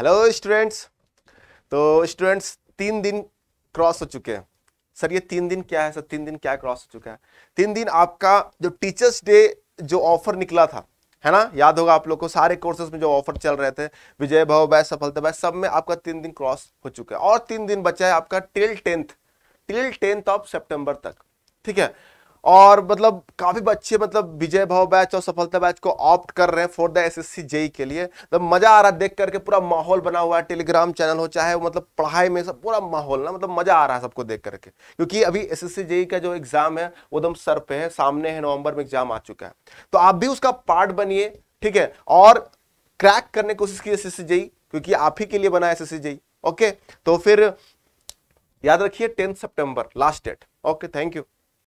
hello students तो students तीन दिन क्रॉस हो चुके हैं सर ये तीन दिन क्या है सर तीन दिन क्या क्रॉस हो चुका है तीन दिन आपका जो टीचर्स डे जो ऑफर निकला था है ना याद होगा आप लोग को सारे कोर्सेज में जो ऑफर चल रहे थे विजय भव भाई सफलता भाई सब में आपका तीन दिन क्रॉस हो चुका है और तीन दिन बचा है आपका till tenth till tenth of September तक ठीक है और मतलब काफी बच्चे मतलब विजय भाव बैच और सफलता बैच को ऑप्ट कर रहे हैं फॉर द एसएससी जेई के लिए मतलब मजा आ रहा है देख करके पूरा माहौल बना हुआ है टेलीग्राम चैनल हो चाहे वो मतलब पढ़ाई में सब पूरा माहौल ना मतलब मजा आ रहा है सबको देख करके क्योंकि अभी एसएससी जेई का जो एग्जाम है वो एकदम सर पे है सामने है नवंबर में एग्जाम आ चुका है तो आप भी उसका पार्ट बनिए ठीक है और क्रैक करने की कोशिश की एस जेई क्योंकि आप ही के लिए बना एस एस ओके तो फिर याद रखिए tenth September last date okay thank you